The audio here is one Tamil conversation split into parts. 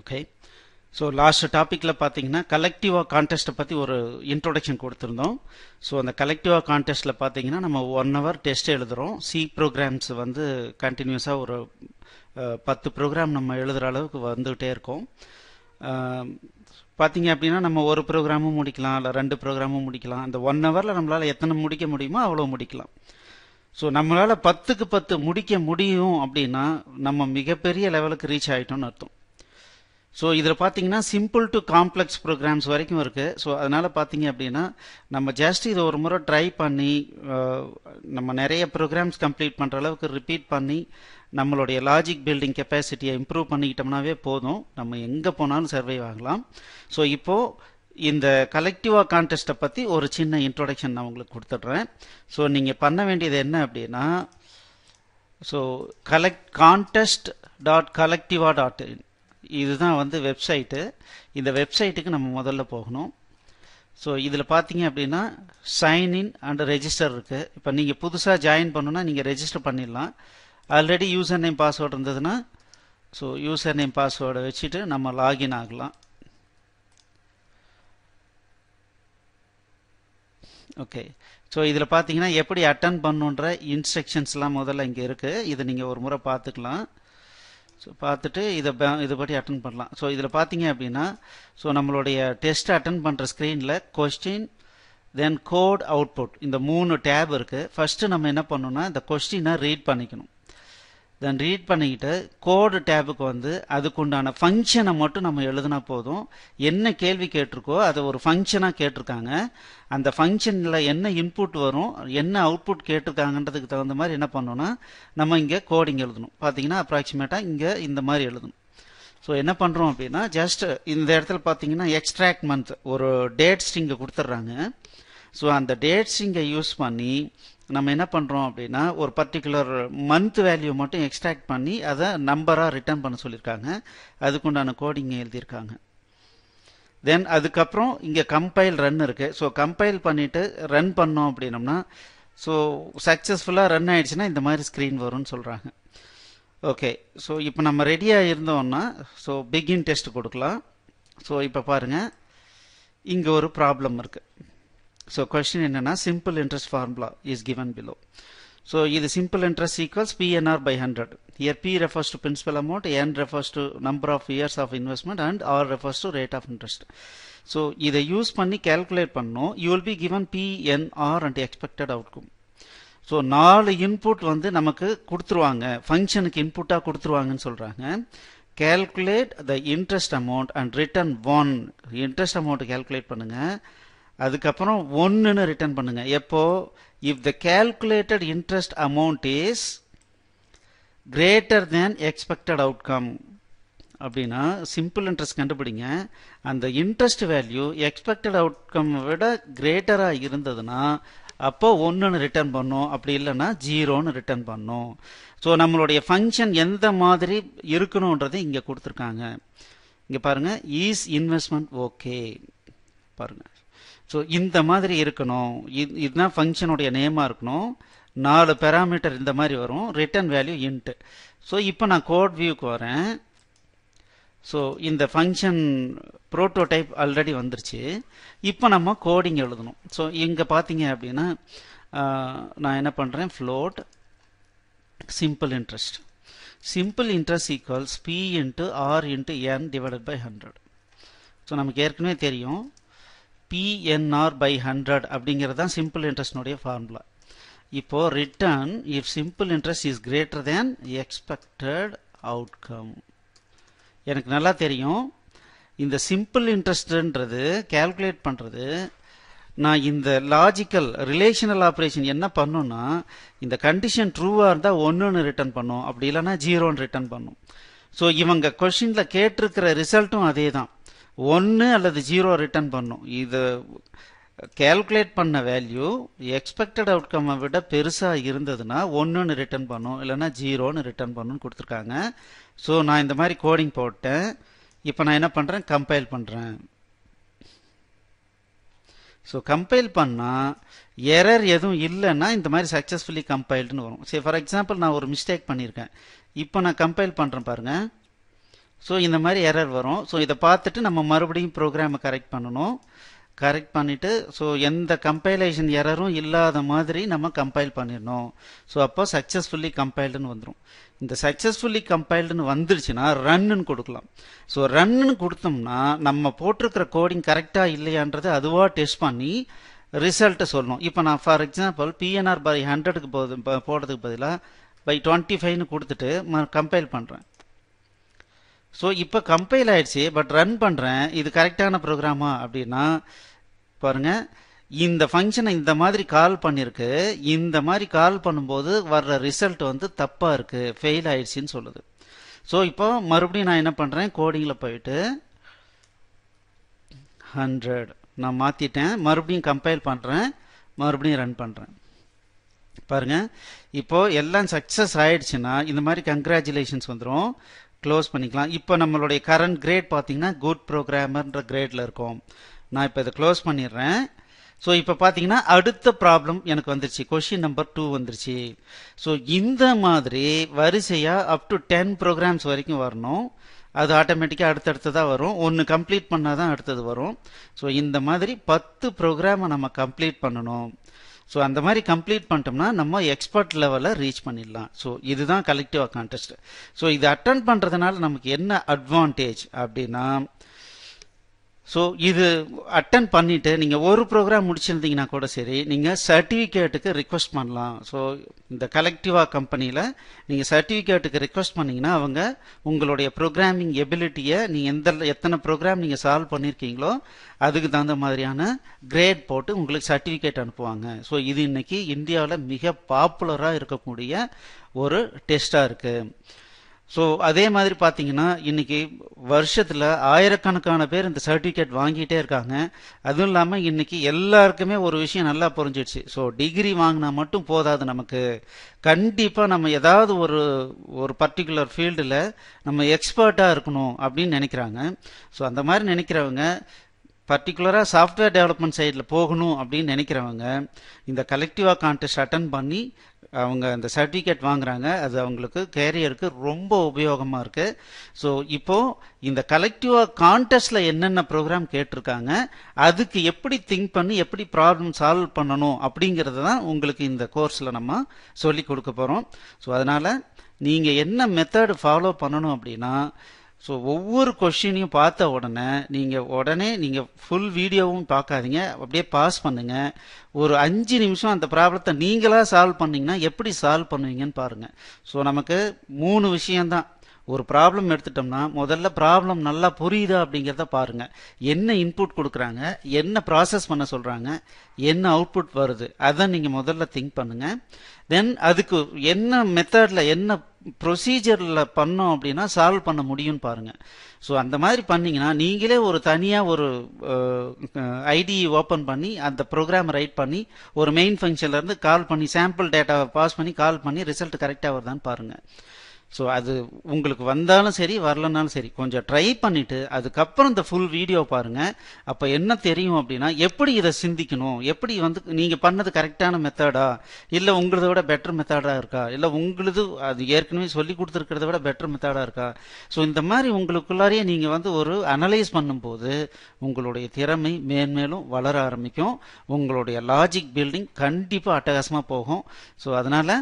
ஓகே ஸோ லாஸ்ட் டாப்பிக்கில் பார்த்தீங்கன்னா கலெக்டிவா கான்டெஸ்ட்டை பற்றி ஒரு இன்ட்ரொடக்ஷன் கொடுத்துருந்தோம் ஸோ அந்த கலெக்டிவா கான்டெஸ்ட்டில் பார்த்தீங்கன்னா நம்ம ஒன் ஹவர் டெஸ்ட் எழுதுகிறோம் சி ப்ரோக்ராம்ஸ் வந்து கண்டினியூஸாக ஒரு பத்து ப்ரோக்ராம் நம்ம எழுதுகிற அளவுக்கு வந்துகிட்டே இருக்கோம் பார்த்தீங்க அப்படின்னா நம்ம ஒரு ப்ரோக்ராமும் முடிக்கலாம் இல்லை ரெண்டு ப்ரோக்ராமும் முடிக்கலாம் அந்த ஒன் ஹவரில் நம்மளால் எத்தனை முடிக்க முடியுமோ அவ்வளோ முடிக்கலாம் ஸோ நம்மளால் பத்துக்கு பத்து முடிக்க முடியும் அப்படின்னா நம்ம மிகப்பெரிய லெவலுக்கு ரீச் ஆகிட்டோம்னு அர்த்தம் ஸோ இதில் பார்த்தீங்கன்னா சிம்பிள் டு காம்ப்ளெக்ஸ் ப்ரோக்ராம்ஸ் வரைக்கும் இருக்குது ஸோ அதனால் பார்த்தீங்க அப்படின்னா நம்ம ஜஸ்ட் இதை ஒரு முறை ட்ரை பண்ணி நம்ம நிறைய ப்ரோக்ராம்ஸ் கம்ப்ளீட் பண்ணுற அளவுக்கு ரிப்பீட் பண்ணி நம்மளுடைய லாஜிக் பில்டிங் கெப்பாசிட்டியை இம்ப்ரூவ் பண்ணிக்கிட்டோம்னாவே போதும் நம்ம எங்கே போனாலும் சர்வை ஆகலாம் ஸோ இப்போது இந்த கலெக்டிவா கான்டெஸ்ட்டை பற்றி ஒரு சின்ன இன்ட்ரொடக்ஷன் நான் உங்களுக்கு கொடுத்துட்றேன் ஸோ நீங்கள் பண்ண வேண்டியது என்ன அப்படின்னா so collect contest dot Collectiva dot in இதுதான் வந்து வெப்சைட்டு இந்த வெப்சைட்டுக்கு நம்ம முதல்ல போகணும் ஸோ இதில் பார்த்தீங்க அப்படின்னா சைன்இன் அண்ட் ரெஜிஸ்டர் இருக்குது இப்போ நீங்கள் புதுசாக ஜாயின் பண்ணுன்னா நீங்கள் ரெஜிஸ்டர் பண்ணிடலாம் ஆல்ரெடி யூசர் நேம் பாஸ்வேர்டு இருந்ததுன்னா ஸோ யூசர் நேம் பாஸ்வேர்டை வச்சுட்டு நம்ம லாகின் ஆகலாம் ஓகே ஸோ இதில் பார்த்தீங்கன்னா எப்படி அட்டன் பண்ணுன்ற இன்ஸ்ட்ரக்ஷன்ஸ்லாம் முதல்ல இங்கே இருக்குது இதை நீங்கள் ஒரு முறை பார்த்துக்கலாம் ஸோ பார்த்துட்டு இதை இதை பற்றி அட்டன் பண்ணலாம் ஸோ இதில் பார்த்தீங்க அப்படின்னா ஸோ நம்மளுடைய டெஸ்ட் அட்டன் பண்ணுற ஸ்க்ரீனில் கொஸ்டின் தென் கோட் அவுட்புட் இந்த மூணு டேப் இருக்குது ஃபஸ்ட்டு நம்ம என்ன பண்ணணும்னா இந்த கொஸ்டினை ரீட் பண்ணிக்கணும் தென் ரீட் பண்ணிக்கிட்டு கோடு டேபுக்கு வந்து அதுக்குண்டான ஃபங்க்ஷனை மட்டும் நம்ம எழுதுனா போதும் என்ன கேள்வி கேட்டிருக்கோ அதை ஒரு ஃபங்க்ஷனாக கேட்டிருக்காங்க அந்த ஃபங்க்ஷனில் என்ன இன்புட் வரும் என்ன அவுட்புட் கேட்டிருக்காங்கன்றதுக்கு தகுந்த மாதிரி என்ன பண்ணோன்னா நம்ம இங்கே கோடிங் எழுதணும் பார்த்தீங்கன்னா அப்ராக்சிமேட்டாக இங்கே இந்த மாதிரி எழுதணும் ஸோ என்ன பண்ணுறோம் அப்படின்னா ஜஸ்ட் இந்த இடத்துல பார்த்தீங்கன்னா எக்ஸ்ட்ராக்ட் மந்த் ஒரு டேட் ஸ்ட்ரிங்கை கொடுத்துட்றாங்க ஸோ அந்த டேட் ஸ்ட்ரிங்கை யூஸ் பண்ணி நம்ம என்ன பண்ணுறோம் அப்படின்னா ஒரு பர்டிகுலர் மந்த் வேல்யூ மட்டும் எக்ஸ்ட்ராக்ட் பண்ணி அதை நம்பராக ரிட்டர்ன் பண்ண சொல்லியிருக்காங்க அதுக்குண்டான கோடிங் எழுதியிருக்காங்க தென் அதுக்கப்புறம் இங்கே கம்பைல் ரன் இருக்குது ஸோ கம்பைல் பண்ணிவிட்டு ரன் பண்ணோம் அப்படின்னம்னா ஸோ சக்ஸஸ்ஃபுல்லாக ரன் ஆகிடுச்சுன்னா இந்த மாதிரி ஸ்க்ரீன் வரும்னு சொல்கிறாங்க ஓகே ஸோ இப்போ நம்ம ரெடியாக இருந்தோம்னா ஸோ பிகின் டெஸ்ட் கொடுக்கலாம் ஸோ இப்போ பாருங்கள் இங்கே ஒரு ப்ராப்ளம் இருக்குது ஸோ கொஸ்டின் என்னென்னா simple interest formula is given below so இது simple interest equals PNR by hundred year P refers to principal amount N refers to number of years of investment and R refers to rate of interest so இதை யூஸ் பண்ணி கேல்குலேட் பண்ணோம் you will be given PNR and expected outcome so நாலு இன்புட் வந்து நமக்கு கொடுத்துருவாங்க ஃபங்க்ஷனுக்கு இன்புட்டாக கொடுத்துருவாங்கன்னு சொல்கிறாங்க calculate the interest amount and return one interest amount calculate பண்ணுங்கள் அதுக்கப்புறம் ஒன்றுன்னு ரிட்டர்ன் பண்ணுங்க எப்போ if the calculated interest amount is greater than expected outcome அப்படின்னா சிம்பிள் இன்ட்ரெஸ்ட் கண்டுபிடிங்க அந்த இன்ட்ரெஸ்ட் வேல்யூ எக்ஸ்பெக்டட் அவுட்கம் விட கிரேட்டராக இருந்ததுன்னா அப்போ ஒன்றுன்னு ரிட்டர்ன் பண்ணும் அப்படி இல்லைன்னா ஜீரோன்னு ரிட்டர்ன் பண்ணும் ஸோ நம்மளுடைய ஃபங்க்ஷன் எந்த மாதிரி இருக்கணுன்றதை இங்கே கொடுத்துருக்காங்க இங்கே பாருங்கள் ஈஸ் இன்வெஸ்ட்மெண்ட் ஓகே பாருங்கள் ஸோ இந்த மாதிரி இருக்கணும் இது இதுதான் ஃபங்க்ஷனுடைய நேமாக இருக்கணும் நாலு பேராமீட்டர் இந்த மாதிரி வரும் ரிட்டன் வேல்யூ இன்ட்டு ஸோ இப்போ நான் கோட் வியூக்கு வரேன் ஸோ இந்த ஃபங்க்ஷன் ப்ரோட்டோடைப் ஆல்ரெடி வந்துருச்சு இப்போ நம்ம கோடிங் எழுதணும் ஸோ இங்கே பார்த்தீங்க அப்படின்னா நான் என்ன பண்ணுறேன் float simple interest simple interest equals P into R into N divided by hundred so நமக்கு ஏற்கனவே தெரியும் பிஎன்ஆர் பை ஹண்ட்ரட் அப்படிங்கிறது தான் சிம்பிள் இன்ட்ரெஸ்ட்னுடைய ஃபார்முலா இப்போது return if simple interest is greater than expected outcome எனக்கு நல்லா தெரியும் இந்த சிம்பிள் இன்ட்ரெஸ்ட்ன்றது கேல்குலேட் பண்ணுறது நான் இந்த லாஜிக்கல் ரிலேஷனல் ஆப்ரேஷன் என்ன பண்ணுன்னா இந்த கண்டிஷன் ட்ரூவாக இருந்தால் ஒன்றுன்னு ரிட்டர்ன் பண்ணும் அப்படி இல்லைன்னா ஜீரோன்னு ரிட்டர்ன் பண்ணும் ஸோ இவங்க கொஷினில் கேட்டிருக்கிற ரிசல்ட்டும் அதே தான் ஒன்று அல்லது ஜீரோ ரிட்டர்ன் பண்ணும் இது கேல்குலேட் பண்ண வேல்யூ எக்ஸ்பெக்டட் அவுட்கம்மை விட பெருசாக இருந்ததுன்னா ஒன்றுன்னு ரிட்டர்ன் பண்ணும் இல்லைனா ஜீரோன்னு ரிட்டர்ன் பண்ணுன்னு கொடுத்துருக்காங்க ஸோ நான் இந்த மாதிரி கோடிங் போட்டேன் இப்போ நான் என்ன பண்ணுறேன் கம்பைல் பண்ணுறேன் ஸோ கம்பைல் பண்ணால் எரர் எதுவும் இல்லைன்னா இந்த மாதிரி சக்ஸஸ்ஃபுல்லி கம்பைல்டுன்னு வரும் சரி ஃபார் எக்ஸாம்பிள் நான் ஒரு மிஸ்டேக் பண்ணியிருக்கேன் இப்போ நான் கம்பைல் பண்ணுறேன் பாருங்கள் ஸோ இந்த மாதிரி எரர் வரும் ஸோ இதை பார்த்துட்டு நம்ம மறுபடியும் ப்ரோக்ராமை கரெக்ட் பண்ணணும் கரெக்ட் பண்ணிவிட்டு ஸோ எந்த கம்பைலேஷன் எரரும் இல்லாத மாதிரி நம்ம கம்பைல் பண்ணிடணும் ஸோ அப்போ சக்ஸஸ்ஃபுல்லி கம்பைல்டுன்னு வந்துடும் இந்த சக்ஸஸ்ஃபுல்லி கம்பைல்டுன்னு வந்துடுச்சுன்னா ரன்னு கொடுக்கலாம் ஸோ ரன்னு கொடுத்தோம்னா நம்ம போட்டிருக்கிற கோடிங் கரெக்டாக இல்லையான்றது அதுவாக டெஸ்ட் பண்ணி ரிசல்ட்டை சொல்லணும் இப்போ நான் ஃபார் எக்ஸாம்பிள் பிஎன்ஆர் பை ஹண்ட்ரடுக்கு போது போடுறதுக்கு பதிலாக பை டுவெண்ட்டி ஃபைவ்னு கொடுத்துட்டு கம்பைல் பண்ணுறேன் ஸோ இப்போ கம்பைல் ஆயிடுச்சு பட் ரன் பண்ணுறேன் இது கரெக்டான ப்ரோக்ராமா அப்படின்னா பாருங்க இந்த ஃபங்க்ஷனை இந்த மாதிரி கால் பண்ணியிருக்கு இந்த மாதிரி கால் பண்ணும்போது வர்ற ரிசல்ட் வந்து தப்பாக இருக்குது ஃபெயில் ஆயிடுச்சின்னு சொல்லுது ஸோ இப்போ மறுபடியும் நான் என்ன பண்ணுறேன் கோடிங்கில் போயிட்டு ஹண்ட்ரட் நான் மாற்றிட்டேன் மறுபடியும் கம்பைல் பண்ணுறேன் மறுபடியும் ரன் பண்ணுறேன் பாருங்கள் இப்போது எல்லாம் சக்ஸஸ் ஆயிடுச்சுன்னா இந்த மாதிரி கங்க்ராச்சுலேஷன்ஸ் வந்துடும் க்ளோஸ் பண்ணிக்கலாம் இப்போ நம்மளுடைய கரண்ட் கிரேட் பார்த்தீங்கன்னா குட் ப்ரோக்ராமர்ன்ற கிரேடில் இருக்கும் நான் இப்போ இதை க்ளோஸ் பண்ணிடுறேன் ஸோ இப்போ பார்த்தீங்கன்னா அடுத்த ப்ராப்ளம் எனக்கு வந்துருச்சு கொஷின் நம்பர் டூ வந்துருச்சு ஸோ இந்த மாதிரி வரிசையாக அப் டு டென் ப்ரோக்ராம்ஸ் வரைக்கும் வரணும் அது ஆட்டோமேட்டிக்காக அடுத்தடுத்ததாக வரும் ஒன்று கம்ப்ளீட் பண்ணால் தான் அடுத்தது வரும் ஸோ இந்த மாதிரி பத்து ப்ரோக்ராமை நம்ம கம்ப்ளீட் பண்ணணும் ஸோ அந்த மாதிரி கம்ப்ளீட் பண்ணிட்டோம்னா நம்ம எக்ஸ்பர்ட் லெவலில் ரீச் பண்ணிடலாம் ஸோ இதுதான் கலெக்டிவ் கான்டெஸ்ட் ஸோ இது அட்டன் பண்ணுறதுனால நமக்கு என்ன அட்வான்டேஜ் அப்படின்னா ஸோ இது அட்டன் பண்ணிவிட்டு நீங்கள் ஒரு ப்ரோக்ராம் முடிச்சிருந்தீங்கன்னா கூட சரி நீங்கள் சர்டிஃபிகேட்டுக்கு ரிக்வஸ்ட் பண்ணலாம் ஸோ இந்த கலெக்டிவா கம்பெனியில் நீங்கள் சர்டிஃபிகேட்டுக்கு ரிக்வஸ்ட் பண்ணிங்கன்னா அவங்க உங்களுடைய ப்ரோக்ராமிங் எபிலிட்டியை நீங்கள் எந்த எத்தனை ப்ரோக்ராம் நீங்கள் சால்வ் பண்ணியிருக்கீங்களோ அதுக்கு தகுந்த மாதிரியான கிரேட் போட்டு உங்களுக்கு சர்டிஃபிகேட் அனுப்புவாங்க ஸோ இது இன்னைக்கு இந்தியாவில் மிக பாப்புலராக இருக்கக்கூடிய ஒரு டெஸ்ட்டாக இருக்குது ஸோ அதே மாதிரி பார்த்தீங்கன்னா இன்னைக்கு வருஷத்தில் ஆயிரக்கணக்கான பேர் இந்த சர்டிஃபிகேட் வாங்கிட்டே இருக்காங்க அதுவும் இல்லாமல் இன்னைக்கு எல்லாருக்குமே ஒரு விஷயம் நல்லா புரிஞ்சிடுச்சு ஸோ டிகிரி வாங்கினா மட்டும் போதாது நமக்கு கண்டிப்பாக நம்ம ஏதாவது ஒரு ஒரு பர்டிகுலர் ஃபீல்டில் நம்ம எக்ஸ்பர்ட்டாக இருக்கணும் அப்படின்னு நினைக்கிறாங்க ஸோ அந்த மாதிரி நினைக்கிறவங்க பர்டிகுலராக சாஃப்ட்வேர் டெவலப்மெண்ட் சைடில் போகணும் அப்படின்னு நினைக்கிறவங்க இந்த கலெக்டிவாக கான்டெஸ்ட் அட்டன் பண்ணி அவங்க அந்த சர்டிஃபிகேட் வாங்குறாங்க அது அவங்களுக்கு கேரியருக்கு ரொம்ப உபயோகமாக இருக்குது ஸோ இப்போது இந்த கலெக்டிவாக கான்டெஸ்டில் என்னென்ன ப்ரோக்ராம் கேட்டிருக்காங்க அதுக்கு எப்படி திங்க் பண்ணி எப்படி ப்ராப்ளம் சால்வ் பண்ணணும் அப்படிங்கிறது தான் உங்களுக்கு இந்த கோர்ஸில் நம்ம சொல்லி கொடுக்க போகிறோம் ஸோ அதனால் நீங்கள் என்ன மெத்தடு ஃபாலோ பண்ணணும் அப்படின்னா ஸோ ஒவ்வொரு கொஷினையும் பார்த்த உடனே நீங்கள் உடனே நீங்கள் ஃபுல் வீடியோவும் பார்க்காதீங்க அப்படியே பாஸ் பண்ணுங்கள் ஒரு அஞ்சு நிமிஷம் அந்த ப்ராப்ளத்தை நீங்களாக சால்வ் பண்ணிங்கன்னா எப்படி சால்வ் பண்ணுவீங்கன்னு பாருங்கள் ஸோ நமக்கு மூணு விஷயம்தான் ஒரு ப்ராப்ளம் எடுத்துட்டோம்னா முதல்ல ப்ராப்ளம் நல்லா புரியுதா அப்படிங்கிறத பாருங்கள் என்ன இன்புட் கொடுக்குறாங்க என்ன ப்ராசஸ் பண்ண சொல்கிறாங்க என்ன அவுட்புட் வருது அதை நீங்கள் முதல்ல திங்க் பண்ணுங்கள் தென் அதுக்கு என்ன மெத்தடில் என்ன ப்ரொசீஜரில் பண்ணோம் அப்படின்னா சால்வ் பண்ண முடியும்னு பாருங்கள் ஸோ அந்த மாதிரி பண்ணிங்கன்னா நீங்களே ஒரு தனியாக ஒரு ஐடி ஓப்பன் பண்ணி அந்த ப்ரோக்ராம் ரைட் பண்ணி ஒரு மெயின் ஃபங்க்ஷன்லேருந்து கால் பண்ணி சாம்பிள் டேட்டாவை பாஸ் பண்ணி கால் பண்ணி ரிசல்ட் கரெக்டாக வருதான்னு பாருங்கள் ஸோ அது உங்களுக்கு வந்தாலும் சரி வரலனாலும் சரி கொஞ்சம் ட்ரை பண்ணிவிட்டு அதுக்கப்புறம் இந்த ஃபுல் வீடியோ பாருங்கள் அப்போ என்ன தெரியும் அப்படின்னா எப்படி இதை சிந்திக்கணும் எப்படி வந்து நீங்கள் பண்ணது கரெக்டான மெத்தடா இல்லை உங்களதை விட பெட்டர் மெத்தடாக இருக்கா இல்லை உங்களது அது ஏற்கனவே சொல்லி கொடுத்துருக்கிறத விட பெட்டர் மெத்தடாக இருக்கா ஸோ இந்த மாதிரி உங்களுக்குள்ளாரையே நீங்கள் வந்து ஒரு அனலைஸ் பண்ணும்போது உங்களுடைய திறமை மேன்மேலும் வளர ஆரம்பிக்கும் உங்களுடைய லாஜிக் பில்டிங் கண்டிப்பாக அட்டகாசமாக போகும் ஸோ அதனால்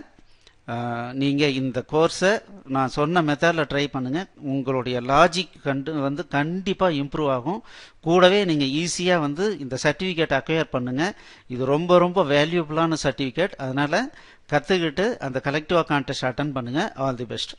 நீங்கள் இந்த கோர்ஸை நான் சொன்ன மெத்தடில் ட்ரை பண்ணுங்கள் உங்களுடைய லாஜிக் கண்டு வந்து கண்டிப்பாக இம்ப்ரூவ் ஆகும் கூடவே நீங்கள் ஈஸியாக வந்து இந்த சர்டிஃபிகேட் அக்வயர் பண்ணுங்கள் இது ரொம்ப ரொம்ப வேல்யூபுளான சர்டிஃபிகேட் அதனால் கற்றுக்கிட்டு அந்த கலெக்டிவாக கான்டெஸ்ட் அட்டன் பண்ணுங்கள் ஆல் தி பெஸ்ட்